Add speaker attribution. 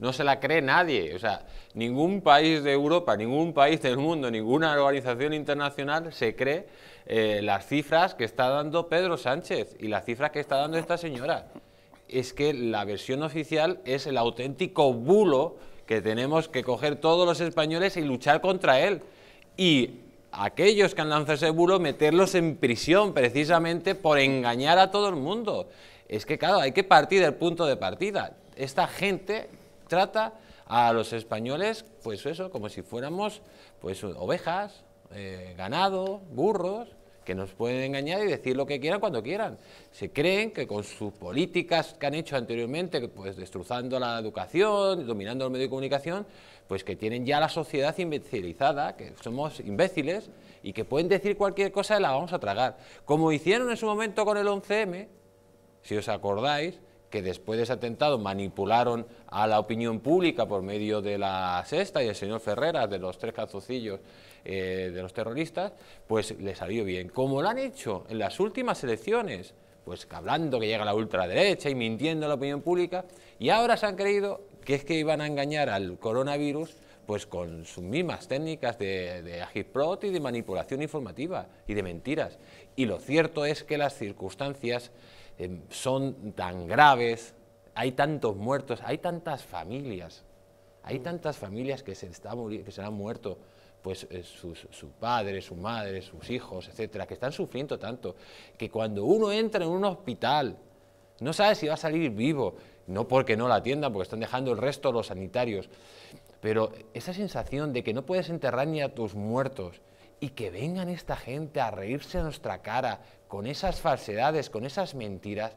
Speaker 1: no se la cree nadie. O sea, ningún país de Europa, ningún país del mundo, ninguna organización internacional se cree eh, las cifras que está dando Pedro Sánchez y las cifras que está dando esta señora. Es que la versión oficial es el auténtico bulo que tenemos que coger todos los españoles y luchar contra él. Y aquellos que han lanzado ese bulo, meterlos en prisión precisamente por engañar a todo el mundo. Es que, claro, hay que partir del punto de partida. Esta gente trata a los españoles, pues eso, como si fuéramos pues ovejas, eh, ganado, burros, que nos pueden engañar y decir lo que quieran cuando quieran. Se creen que con sus políticas que han hecho anteriormente, pues destrozando la educación, dominando el medio de comunicación, pues que tienen ya la sociedad imbecilizada, que somos imbéciles y que pueden decir cualquier cosa y la vamos a tragar. Como hicieron en su momento con el 11M, si os acordáis, que después de ese atentado manipularon a la opinión pública por medio de la sexta y el señor Ferreras, de los tres cazucillos eh, de los terroristas, pues le salió bien. Como lo han hecho en las últimas elecciones, pues hablando que llega la ultraderecha y mintiendo a la opinión pública, y ahora se han creído que es que iban a engañar al coronavirus pues con sus mismas técnicas de, de y de manipulación informativa y de mentiras. Y lo cierto es que las circunstancias Em, son tan graves, hay tantos muertos, hay tantas familias, hay mm. tantas familias que se, que se han muerto pues eh, sus, su padre, su madre, sus hijos, etcétera, que están sufriendo tanto, que cuando uno entra en un hospital, no sabe si va a salir vivo, no porque no la atiendan, porque están dejando el resto de los sanitarios, pero esa sensación de que no puedes enterrar ni a tus muertos, y que vengan esta gente a reírse a nuestra cara con esas falsedades, con esas mentiras,